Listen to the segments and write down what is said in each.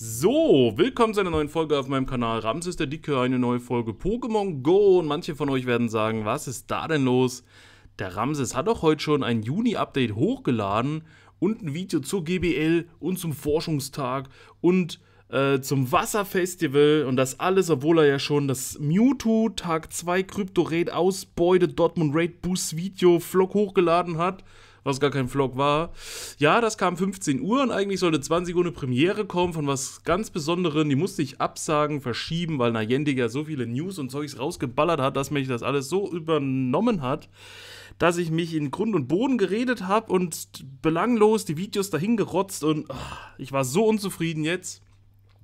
So, willkommen zu einer neuen Folge auf meinem Kanal Ramses der Dicke, eine neue Folge Pokémon Go und manche von euch werden sagen, was ist da denn los? Der Ramses hat doch heute schon ein Juni-Update hochgeladen und ein Video zur GBL und zum Forschungstag und äh, zum Wasserfestival und das alles, obwohl er ja schon das Mewtwo Tag 2 Krypto-Raid Ausbeute Dortmund Raid Boost Video Vlog hochgeladen hat was gar kein Vlog war. Ja, das kam 15 Uhr und eigentlich sollte 20 Uhr eine Premiere kommen von was ganz Besonderem. Die musste ich absagen, verschieben, weil Nayende ja so viele News und Zeugs rausgeballert hat, dass mich das alles so übernommen hat, dass ich mich in Grund und Boden geredet habe und belanglos die Videos dahin gerotzt und ach, ich war so unzufrieden jetzt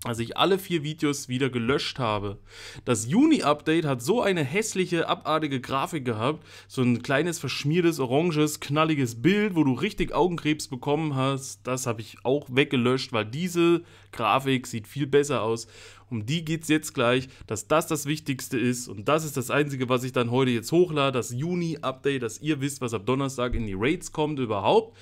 als ich alle vier Videos wieder gelöscht habe. Das Juni-Update hat so eine hässliche, abartige Grafik gehabt. So ein kleines, verschmiertes, oranges, knalliges Bild, wo du richtig Augenkrebs bekommen hast. Das habe ich auch weggelöscht, weil diese Grafik sieht viel besser aus. Um die geht es jetzt gleich, dass das das Wichtigste ist. Und das ist das Einzige, was ich dann heute jetzt hochlade. Das Juni-Update, dass ihr wisst, was ab Donnerstag in die Raids kommt überhaupt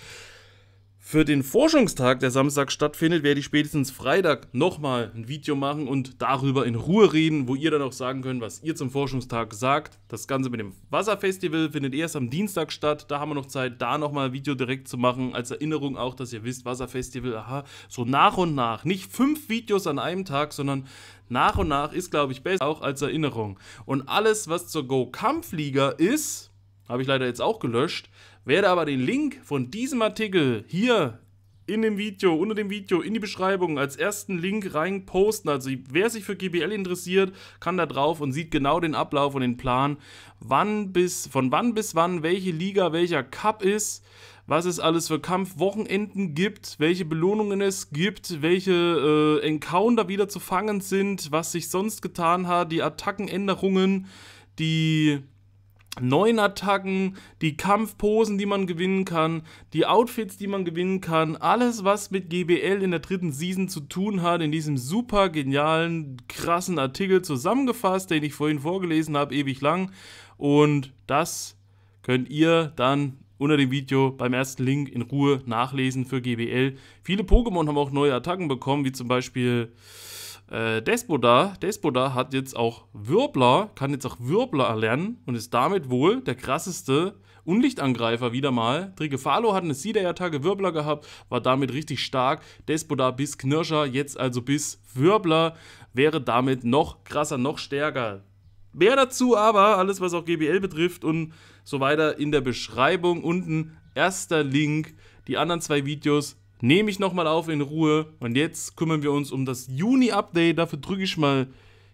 für den Forschungstag, der Samstag stattfindet, werde ich spätestens Freitag nochmal ein Video machen und darüber in Ruhe reden, wo ihr dann auch sagen könnt, was ihr zum Forschungstag sagt. Das Ganze mit dem Wasserfestival findet erst am Dienstag statt. Da haben wir noch Zeit, da nochmal ein Video direkt zu machen. Als Erinnerung auch, dass ihr wisst, Wasserfestival, aha, so nach und nach. Nicht fünf Videos an einem Tag, sondern nach und nach ist, glaube ich, besser, auch als Erinnerung. Und alles, was zur Go-Kampfliga ist, habe ich leider jetzt auch gelöscht. Werde aber den Link von diesem Artikel hier in dem Video, unter dem Video, in die Beschreibung als ersten Link rein posten. Also wer sich für GBL interessiert, kann da drauf und sieht genau den Ablauf und den Plan, wann bis, von wann bis wann, welche Liga, welcher Cup ist, was es alles für Kampfwochenenden gibt, welche Belohnungen es gibt, welche äh, Encounter wieder zu fangen sind, was sich sonst getan hat, die Attackenänderungen, die neuen Attacken, die Kampfposen, die man gewinnen kann, die Outfits, die man gewinnen kann, alles, was mit GBL in der dritten Season zu tun hat, in diesem super genialen, krassen Artikel zusammengefasst, den ich vorhin vorgelesen habe, ewig lang. Und das könnt ihr dann unter dem Video beim ersten Link in Ruhe nachlesen für GBL. Viele Pokémon haben auch neue Attacken bekommen, wie zum Beispiel äh, Despoda, Despoda hat jetzt auch Wirbler, kann jetzt auch Wirbler erlernen und ist damit wohl der krasseste Unlichtangreifer wieder mal. Trigefalo hat eine Siederattacke Wirbler gehabt, war damit richtig stark. Despoda bis Knirscher, jetzt also bis Wirbler, wäre damit noch krasser, noch stärker. Mehr dazu aber, alles was auch GBL betrifft und so weiter, in der Beschreibung unten. Erster Link, die anderen zwei Videos nehme ich nochmal auf in Ruhe. Und jetzt kümmern wir uns um das Juni-Update. Dafür drücke ich mal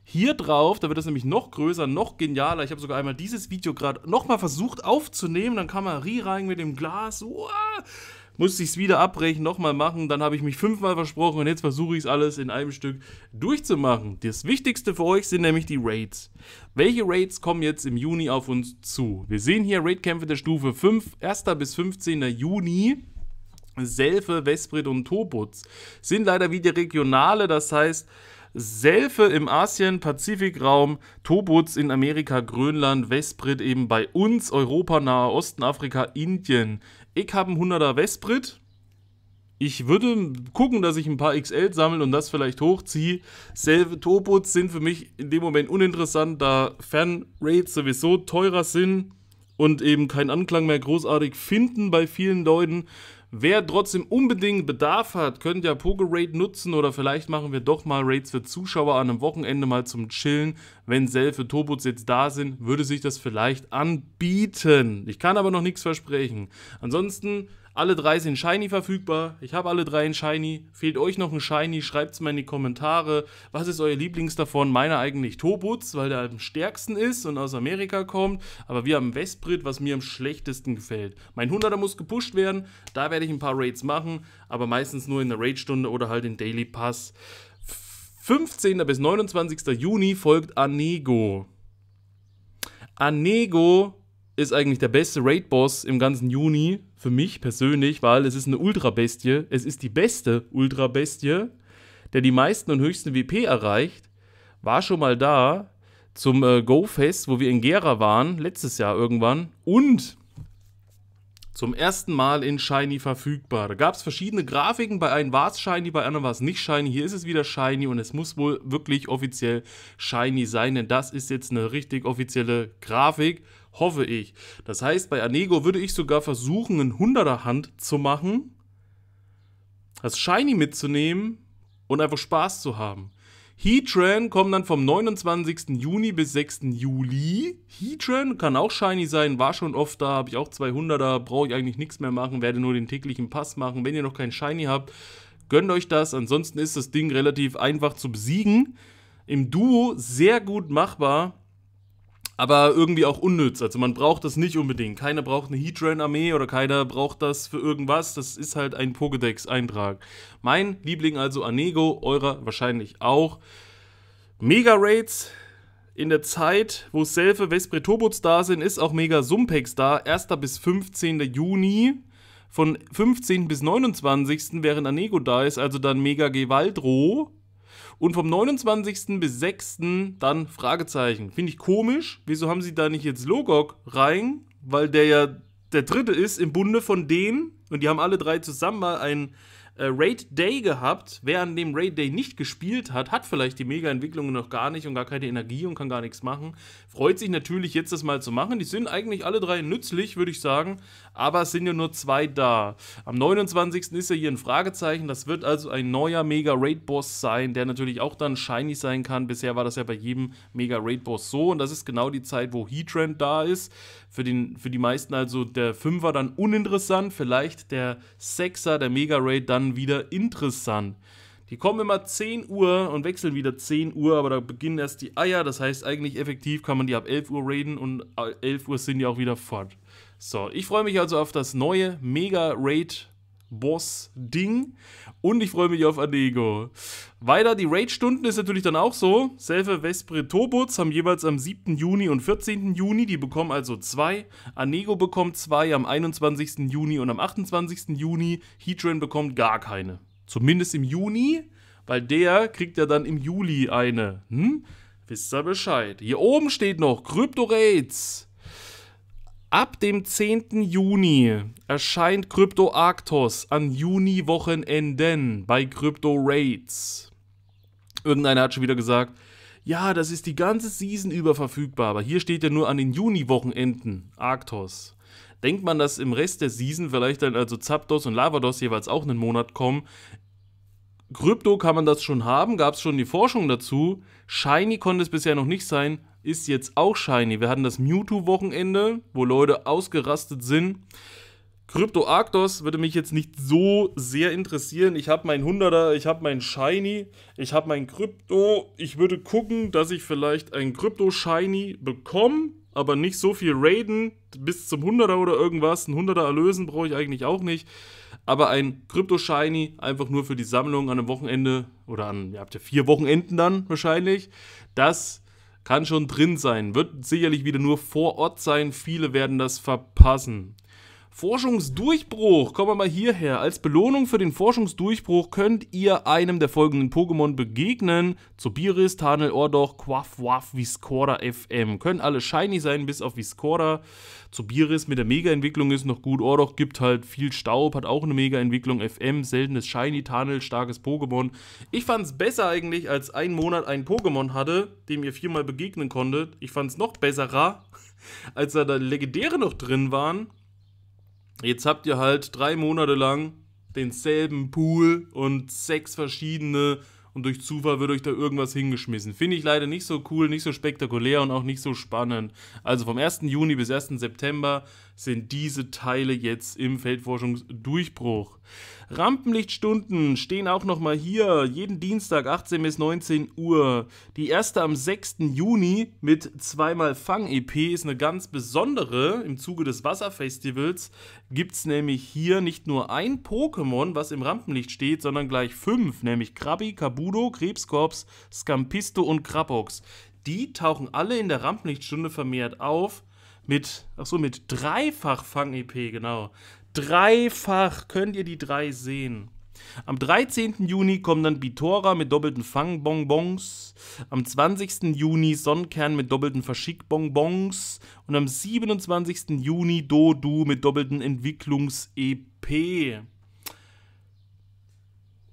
hier drauf. Da wird das nämlich noch größer, noch genialer. Ich habe sogar einmal dieses Video gerade nochmal versucht aufzunehmen. Dann kam Marie rein mit dem Glas. Uah! Musste ich es wieder abbrechen, nochmal machen. Dann habe ich mich fünfmal versprochen und jetzt versuche ich es alles in einem Stück durchzumachen. Das Wichtigste für euch sind nämlich die Raids. Welche Raids kommen jetzt im Juni auf uns zu? Wir sehen hier Raidkämpfe der Stufe 5, 1. bis 15. Juni. Selfe, Vesprit und Tobutz sind leider wieder regionale, das heißt Selfe im Asien, Pazifikraum, Tobutz in Amerika, Grönland, Vesprit eben bei uns, Europa, Nahe Osten, Afrika, Indien. Ich habe einen 100er Vesprit. Ich würde gucken, dass ich ein paar XL sammle und das vielleicht hochziehe. Selfe Tobutz sind für mich in dem Moment uninteressant, da Fanrates sowieso teurer sind und eben keinen Anklang mehr großartig finden bei vielen Leuten. Wer trotzdem unbedingt Bedarf hat, könnt ja Raid nutzen oder vielleicht machen wir doch mal Raids für Zuschauer an einem Wochenende mal zum Chillen. Wenn Selfe Turbots jetzt da sind, würde sich das vielleicht anbieten. Ich kann aber noch nichts versprechen. Ansonsten alle drei sind Shiny verfügbar. Ich habe alle drei in Shiny. Fehlt euch noch ein Shiny? Schreibt es mal in die Kommentare. Was ist euer Lieblings davon? Meiner eigentlich Tobutz, weil der am stärksten ist und aus Amerika kommt. Aber wir haben Westbrit, was mir am schlechtesten gefällt. Mein 100er muss gepusht werden. Da werde ich ein paar Raids machen. Aber meistens nur in der Raid-Stunde oder halt in Daily Pass. 15. bis 29. Juni folgt Anego. Anego ist eigentlich der beste Raid-Boss im ganzen Juni, für mich persönlich, weil es ist eine Ultra-Bestie. Es ist die beste Ultra-Bestie, der die meisten und höchsten WP erreicht. War schon mal da zum äh, Go-Fest, wo wir in Gera waren, letztes Jahr irgendwann. Und zum ersten Mal in Shiny verfügbar. Da gab es verschiedene Grafiken, bei einem war es Shiny, bei anderen war es nicht Shiny. Hier ist es wieder Shiny und es muss wohl wirklich offiziell Shiny sein, denn das ist jetzt eine richtig offizielle Grafik Hoffe ich. Das heißt, bei Anego würde ich sogar versuchen, einen 100er Hand zu machen, das Shiny mitzunehmen und einfach Spaß zu haben. Heatran kommen dann vom 29. Juni bis 6. Juli. Heatran kann auch shiny sein, war schon oft da, habe ich auch 200er, brauche ich eigentlich nichts mehr machen, werde nur den täglichen Pass machen. Wenn ihr noch keinen shiny habt, gönnt euch das. Ansonsten ist das Ding relativ einfach zu besiegen. Im Duo sehr gut machbar aber irgendwie auch unnütz. Also man braucht das nicht unbedingt. Keiner braucht eine Heatran-Armee oder keiner braucht das für irgendwas. Das ist halt ein Pokédex-Eintrag. Mein Liebling also Anego, eurer wahrscheinlich auch. Mega-Raids in der Zeit, wo Selfe, Vespre, Turbots da sind, ist auch Mega Sumpex da. 1. bis 15. Juni. Von 15. bis 29. während Anego da ist, also dann Mega Gewaldro und vom 29. bis 6. dann Fragezeichen. Finde ich komisch. Wieso haben sie da nicht jetzt Logok rein? Weil der ja der dritte ist im Bunde von denen. Und die haben alle drei zusammen mal ein, äh, Raid Day gehabt. Wer an dem Raid Day nicht gespielt hat, hat vielleicht die Mega-Entwicklungen noch gar nicht und gar keine Energie und kann gar nichts machen. Freut sich natürlich jetzt das mal zu machen. Die sind eigentlich alle drei nützlich, würde ich sagen. Aber es sind ja nur zwei da. Am 29. ist ja hier ein Fragezeichen. Das wird also ein neuer Mega-Raid-Boss sein, der natürlich auch dann shiny sein kann. Bisher war das ja bei jedem Mega-Raid-Boss so. Und das ist genau die Zeit, wo Heatrend da ist. Für, den, für die meisten also der 5er dann uninteressant. Vielleicht der 6er, der Mega-Raid dann wieder interessant. Die kommen immer 10 Uhr und wechseln wieder 10 Uhr, aber da beginnen erst die Eier. Das heißt, eigentlich effektiv kann man die ab 11 Uhr raiden und 11 Uhr sind die auch wieder fort. So, ich freue mich also auf das neue Mega Raid Boss-Ding. Und ich freue mich auf Anego. Weiter, die Raid-Stunden ist natürlich dann auch so. Selfe, Vespre, Tobutz haben jeweils am 7. Juni und 14. Juni. Die bekommen also zwei. Anego bekommt zwei am 21. Juni und am 28. Juni. Heatran bekommt gar keine. Zumindest im Juni, weil der kriegt ja dann im Juli eine. Hm? Wisst ihr Bescheid. Hier oben steht noch krypto raids Ab dem 10. Juni erscheint Crypto Arctos an Juni-Wochenenden bei Crypto Raids. Irgendeiner hat schon wieder gesagt, ja, das ist die ganze Season über verfügbar, aber hier steht ja nur an den Juni-Wochenenden Arctos. Denkt man, dass im Rest der Season vielleicht dann also Zapdos und Lavados jeweils auch einen Monat kommen? Krypto kann man das schon haben, gab es schon die Forschung dazu. Shiny konnte es bisher noch nicht sein, ist jetzt auch shiny. Wir hatten das Mewtwo-Wochenende, wo Leute ausgerastet sind. Krypto Arctos würde mich jetzt nicht so sehr interessieren. Ich habe meinen 100er, ich habe meinen Shiny, ich habe meinen Krypto. Ich würde gucken, dass ich vielleicht einen Krypto Shiny bekomme, aber nicht so viel raiden bis zum 100er oder irgendwas. Ein 100er erlösen brauche ich eigentlich auch nicht. Aber ein Krypto Shiny einfach nur für die Sammlung an einem Wochenende oder an, ihr habt ja vier Wochenenden dann wahrscheinlich. Das kann schon drin sein, wird sicherlich wieder nur vor Ort sein, viele werden das verpassen. Forschungsdurchbruch, kommen wir mal hierher. Als Belohnung für den Forschungsdurchbruch könnt ihr einem der folgenden Pokémon begegnen. Zubiris, Tarnel, Ordoch, Quaff, Waff, Viscora, FM. Können alle shiny sein, bis auf Viscora. Zubiris mit der Mega-Entwicklung ist noch gut. Ordoch gibt halt viel Staub, hat auch eine Mega-Entwicklung. FM, seltenes Shiny, Tarnel, starkes Pokémon. Ich fand es besser eigentlich, als ein Monat ein Pokémon hatte, dem ihr viermal begegnen konntet. Ich fand es noch besserer, als da Legendäre noch drin waren jetzt habt ihr halt drei Monate lang denselben Pool und sechs verschiedene und durch Zufall wird euch da irgendwas hingeschmissen. Finde ich leider nicht so cool, nicht so spektakulär und auch nicht so spannend. Also vom 1. Juni bis 1. September sind diese Teile jetzt im Feldforschungsdurchbruch. Rampenlichtstunden stehen auch nochmal hier, jeden Dienstag 18 bis 19 Uhr. Die erste am 6. Juni mit zweimal Fang-EP ist eine ganz besondere im Zuge des Wasserfestivals. Gibt es nämlich hier nicht nur ein Pokémon, was im Rampenlicht steht, sondern gleich fünf, nämlich Krabi, Kabu, Udo, Krebskorps, Scampisto und Krapox. Die tauchen alle in der Rampenlichtstunde vermehrt auf mit, ach so, mit dreifach Fang-EP, genau. Dreifach könnt ihr die drei sehen. Am 13. Juni kommen dann Bitora mit doppelten Fangbonbons, am 20. Juni Sonnenkern mit doppelten Verschickbonbons und am 27. Juni Dodu mit doppelten Entwicklungs-EP.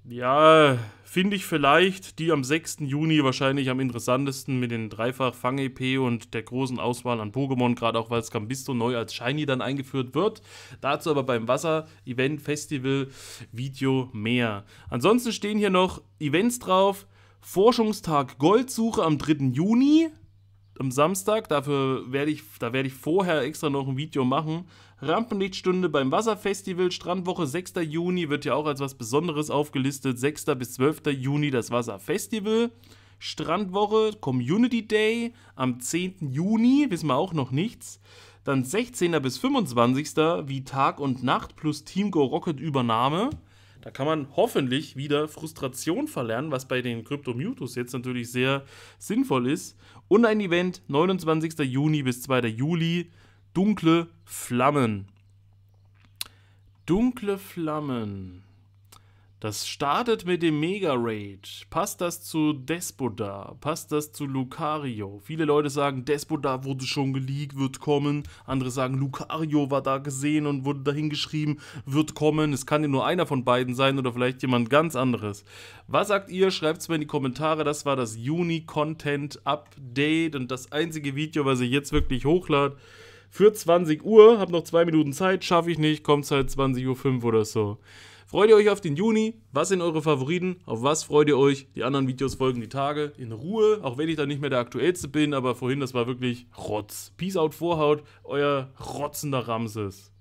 Ja, finde ich vielleicht die am 6. Juni wahrscheinlich am interessantesten mit den Dreifach-Fang-EP und der großen Auswahl an Pokémon, gerade auch weil Scambisto neu als Shiny dann eingeführt wird. Dazu aber beim Wasser-Event-Festival-Video mehr. Ansonsten stehen hier noch Events drauf. Forschungstag Goldsuche am 3. Juni am Samstag, dafür werde ich, da werde ich vorher extra noch ein Video machen. Rampenlichtstunde beim Wasserfestival, Strandwoche 6. Juni, wird ja auch als was Besonderes aufgelistet. 6. bis 12. Juni das Wasserfestival. Strandwoche, Community Day am 10. Juni, wissen wir auch noch nichts. Dann 16. bis 25. wie Tag und Nacht plus Team Go Rocket Übernahme. Da kann man hoffentlich wieder Frustration verlernen, was bei den Crypto Mutus jetzt natürlich sehr sinnvoll ist. Und ein Event 29. Juni bis 2. Juli, dunkle Flammen. Dunkle Flammen. Das startet mit dem Mega Raid. Passt das zu Despoda? Passt das zu Lucario? Viele Leute sagen, Despoda wurde schon geleakt, wird kommen. Andere sagen, Lucario war da gesehen und wurde dahin geschrieben, wird kommen. Es kann ja nur einer von beiden sein oder vielleicht jemand ganz anderes. Was sagt ihr? Schreibt es mir in die Kommentare. Das war das Juni-Content-Update und das einzige Video, was ich jetzt wirklich hochlade. Für 20 Uhr, hab noch zwei Minuten Zeit, schaffe ich nicht, kommt es halt 20.05 Uhr oder so. Freut ihr euch auf den Juni? Was sind eure Favoriten? Auf was freut ihr euch? Die anderen Videos folgen die Tage in Ruhe, auch wenn ich da nicht mehr der aktuellste bin, aber vorhin, das war wirklich Rotz. Peace out, Vorhaut, euer rotzender Ramses.